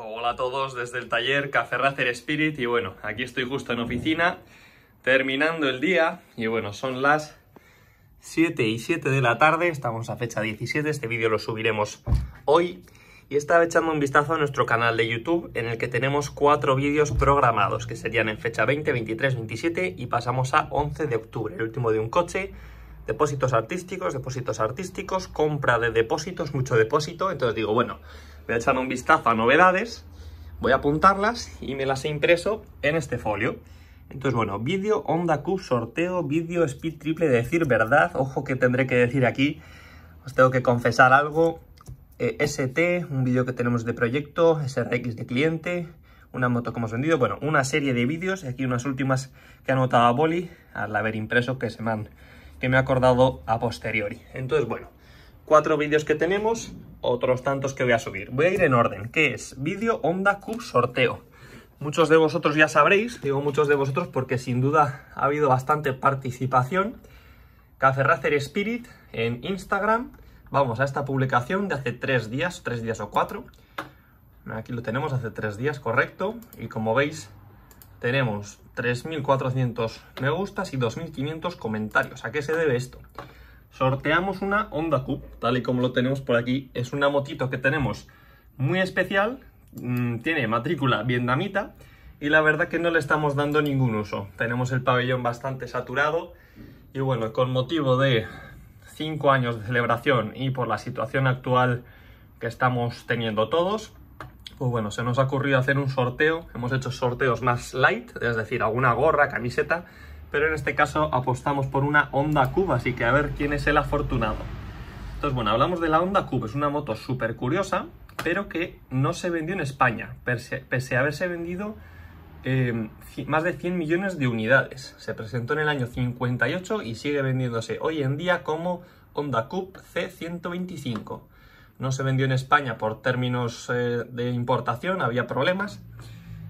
Hola a todos desde el taller Café Spirit y bueno, aquí estoy justo en oficina terminando el día y bueno, son las 7 y 7 de la tarde, estamos a fecha 17, este vídeo lo subiremos hoy y estaba echando un vistazo a nuestro canal de YouTube en el que tenemos cuatro vídeos programados que serían en fecha 20, 23, 27 y pasamos a 11 de octubre, el último de un coche, depósitos artísticos, depósitos artísticos, compra de depósitos, mucho depósito, entonces digo, bueno, voy a echar un vistazo a novedades, voy a apuntarlas y me las he impreso en este folio. Entonces, bueno, vídeo, Honda Q, sorteo, vídeo, speed triple, decir verdad, ojo que tendré que decir aquí, os tengo que confesar algo, eh, ST, un vídeo que tenemos de proyecto, SRX de cliente, una moto que hemos vendido, bueno, una serie de vídeos, aquí unas últimas que ha a Boli, al haber impreso que se me han, que me ha acordado a posteriori. Entonces, bueno, cuatro vídeos que tenemos, otros tantos que voy a subir. Voy a ir en orden, que es vídeo Onda Q sorteo. Muchos de vosotros ya sabréis, digo muchos de vosotros porque sin duda ha habido bastante participación. Café Spirit en Instagram. Vamos a esta publicación de hace tres días, tres días o cuatro. Aquí lo tenemos hace tres días, correcto. Y como veis, tenemos 3.400 me gustas y 2.500 comentarios. ¿A qué se debe esto? sorteamos una Honda Cup, tal y como lo tenemos por aquí. Es una motito que tenemos muy especial, mm, tiene matrícula vietnamita y la verdad que no le estamos dando ningún uso. Tenemos el pabellón bastante saturado y bueno, con motivo de 5 años de celebración y por la situación actual que estamos teniendo todos, pues bueno, se nos ha ocurrido hacer un sorteo, hemos hecho sorteos más light, es decir, alguna gorra, camiseta, pero en este caso apostamos por una Honda Cube, así que a ver quién es el afortunado. Entonces, bueno, hablamos de la Honda Cube, es una moto súper curiosa, pero que no se vendió en España, pese a haberse vendido eh, más de 100 millones de unidades. Se presentó en el año 58 y sigue vendiéndose hoy en día como Honda Cube C125. No se vendió en España por términos eh, de importación, había problemas,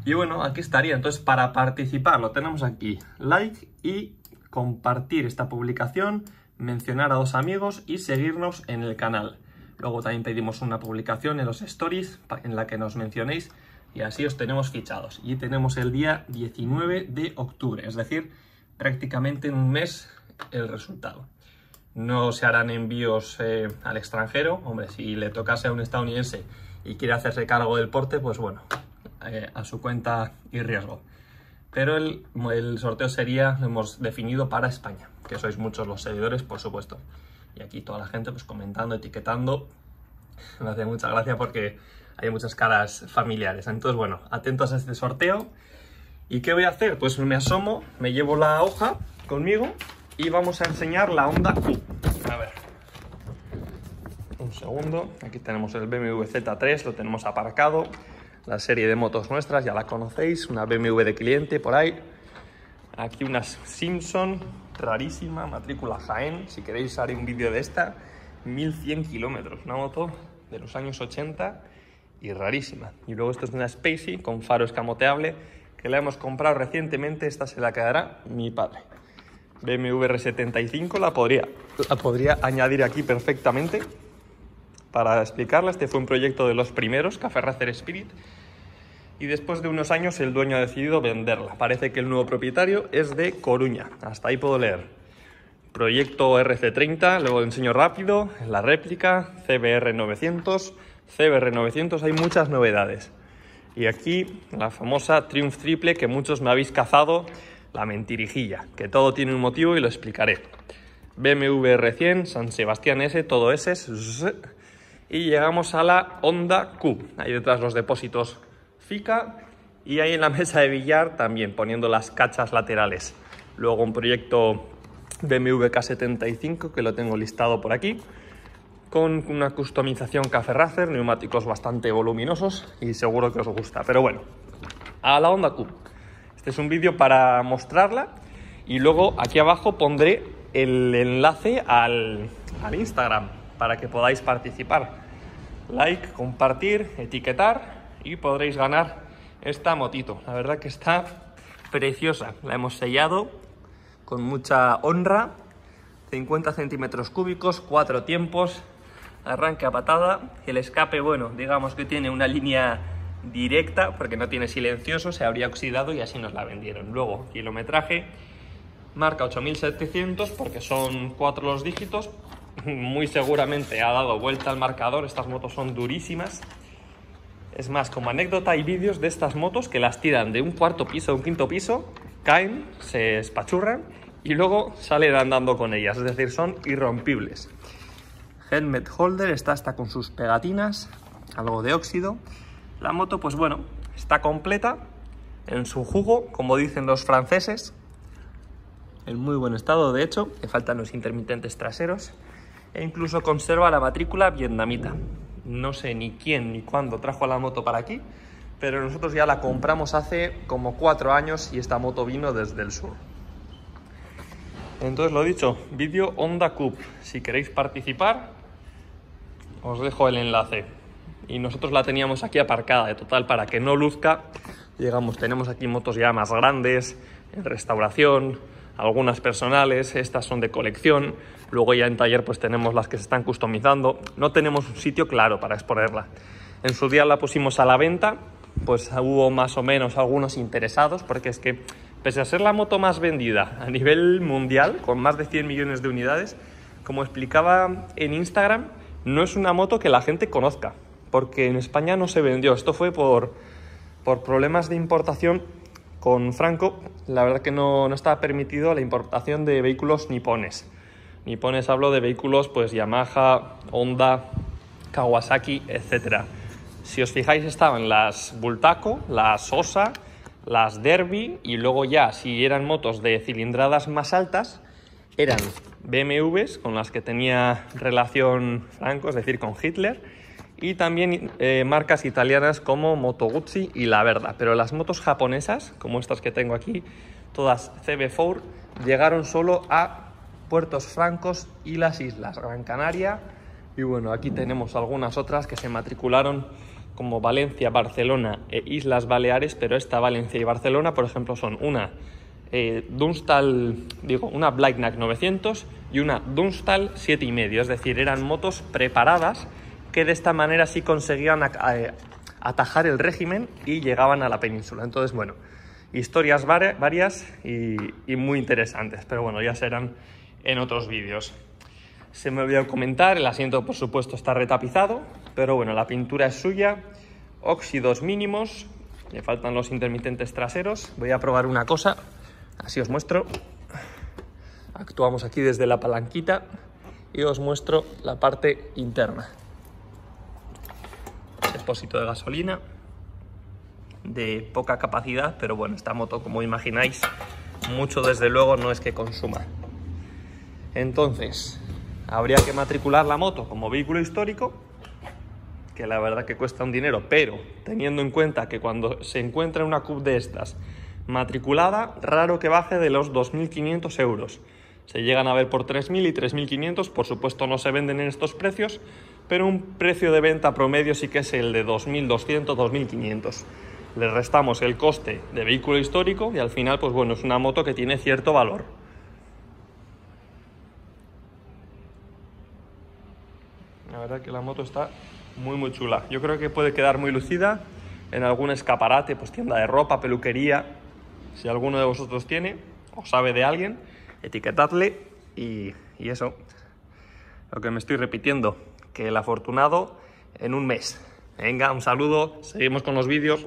y bueno, aquí estaría. Entonces, para participar, lo tenemos aquí. Like y compartir esta publicación, mencionar a dos amigos y seguirnos en el canal. Luego también pedimos una publicación en los stories en la que nos mencionéis y así os tenemos fichados. Y tenemos el día 19 de octubre, es decir, prácticamente en un mes el resultado. No se harán envíos eh, al extranjero. Hombre, si le tocase a un estadounidense y quiere hacerse cargo del porte, pues bueno, eh, a su cuenta y riesgo. Pero el, sorteo sería, lo hemos definido para España, que sois muchos los seguidores, por supuesto. Y aquí toda la gente pues comentando, etiquetando. Me hace mucha gracia porque hay muchas caras familiares. Entonces, bueno, atentos a este sorteo. ¿Y qué voy a hacer? Pues me asomo, me llevo la hoja conmigo y vamos a enseñar la Honda Q. A ver. Un segundo. Aquí tenemos el BMW Z3, lo tenemos aparcado la serie de motos nuestras, ya la conocéis, una BMW de cliente por ahí. Aquí una Simpson, rarísima, matrícula Jaén, si queréis haré un vídeo de esta, 1100 kilómetros, una moto de los años 80 y rarísima. Y luego esto es una Spacey con faro escamoteable que la hemos comprado recientemente, esta se la quedará mi padre. BMW R75 la podría, la podría añadir aquí perfectamente para explicarla. Este fue un proyecto de los primeros, Café Racer Spirit, y después de unos años el dueño ha decidido venderla. Parece que el nuevo propietario es de Coruña. Hasta ahí puedo leer. Proyecto RC30, luego enseño rápido, la réplica, CBR 900, CBR 900, hay muchas novedades. Y aquí la famosa Triumph Triple que muchos me habéis cazado, la mentirijilla, que todo tiene un motivo y lo explicaré. BMW R100, San Sebastián S, todo ese. Y llegamos a la Honda Q. Ahí detrás los depósitos y ahí en la mesa de billar también poniendo las cachas laterales. Luego un proyecto BMW K75 que lo tengo listado por aquí con una customización Café neumáticos bastante voluminosos y seguro que os gusta. Pero bueno, a la Honda Q. Este es un vídeo para mostrarla y luego aquí abajo pondré el enlace al, al Instagram para que podáis participar. Like, compartir, etiquetar y podréis ganar esta motito. La verdad que está preciosa. La hemos sellado con mucha honra. 50 centímetros cúbicos, cuatro tiempos, arranque a patada. El escape, bueno, digamos que tiene una línea directa porque no tiene silencioso, se habría oxidado y así nos la vendieron. Luego, kilometraje, marca 8700 porque son cuatro los dígitos. Muy seguramente ha dado vuelta al marcador, estas motos son durísimas. Es más, como anécdota y vídeos de estas motos que las tiran de un cuarto piso a un quinto piso, caen, se espachurran y luego salen andando con ellas, es decir, son irrompibles. Helmet holder está hasta con sus pegatinas, algo de óxido. La moto, pues bueno, está completa en su jugo, como dicen los franceses, en muy buen estado, de hecho, le faltan los intermitentes traseros e incluso conserva la matrícula vietnamita no sé ni quién ni cuándo trajo a la moto para aquí, pero nosotros ya la compramos hace como cuatro años y esta moto vino desde el sur. Entonces lo dicho, vídeo Honda Cup. Si queréis participar, os dejo el enlace. Y nosotros la teníamos aquí aparcada, de total, para que no luzca. Llegamos, tenemos aquí motos ya más grandes, en restauración, algunas personales, estas son de colección, luego ya en taller pues tenemos las que se están customizando, no tenemos un sitio claro para exponerla. En su día la pusimos a la venta, pues hubo más o menos algunos interesados, porque es que pese a ser la moto más vendida a nivel mundial, con más de 100 millones de unidades, como explicaba en Instagram, no es una moto que la gente conozca, porque en España no se vendió, esto fue por, por problemas de importación con Franco, la verdad que no, no estaba permitido la importación de vehículos nipones. Nipones hablo de vehículos pues Yamaha, Honda, Kawasaki, etc. Si os fijáis estaban las Bultaco, las Osa, las Derby y luego ya si eran motos de cilindradas más altas eran BMWs con las que tenía relación Franco, es decir, con Hitler y también eh, marcas italianas como Moto Guzzi y La Verda. Pero las motos japonesas, como estas que tengo aquí, todas CB4, llegaron solo a Puertos Francos y las islas Gran Canaria. Y bueno, aquí tenemos algunas otras que se matricularon como Valencia, Barcelona e Islas Baleares, pero esta Valencia y Barcelona, por ejemplo, son una eh, digo, una Blacknack 900 y una Dunstall 7,5, es decir, eran motos preparadas de esta manera sí conseguían eh, atajar el régimen y llegaban a la península. Entonces, bueno, historias varias y, y muy interesantes, pero bueno, ya serán en otros vídeos. Se me olvidó comentar, el asiento por supuesto está retapizado, pero bueno, la pintura es suya, óxidos mínimos, le faltan los intermitentes traseros. Voy a probar una cosa, así os muestro. Actuamos aquí desde la palanquita y os muestro la parte interna de gasolina de poca capacidad, pero bueno, esta moto, como imagináis, mucho desde luego no es que consuma. Entonces, habría que matricular la moto como vehículo histórico, que la verdad que cuesta un dinero, pero teniendo en cuenta que cuando se encuentra una cub de estas matriculada, raro que baje de los 2.500 euros. Se llegan a ver por 3.000 y 3.500, por supuesto no se venden en estos precios, pero un precio de venta promedio sí que es el de 2.200-2.500. Le restamos el coste de vehículo histórico y al final, pues bueno, es una moto que tiene cierto valor. La verdad que la moto está muy muy chula. Yo creo que puede quedar muy lucida en algún escaparate, pues tienda de ropa, peluquería. Si alguno de vosotros tiene o sabe de alguien, etiquetadle y, y eso. Lo que me estoy repitiendo que el afortunado en un mes. Venga, un saludo, seguimos con los vídeos.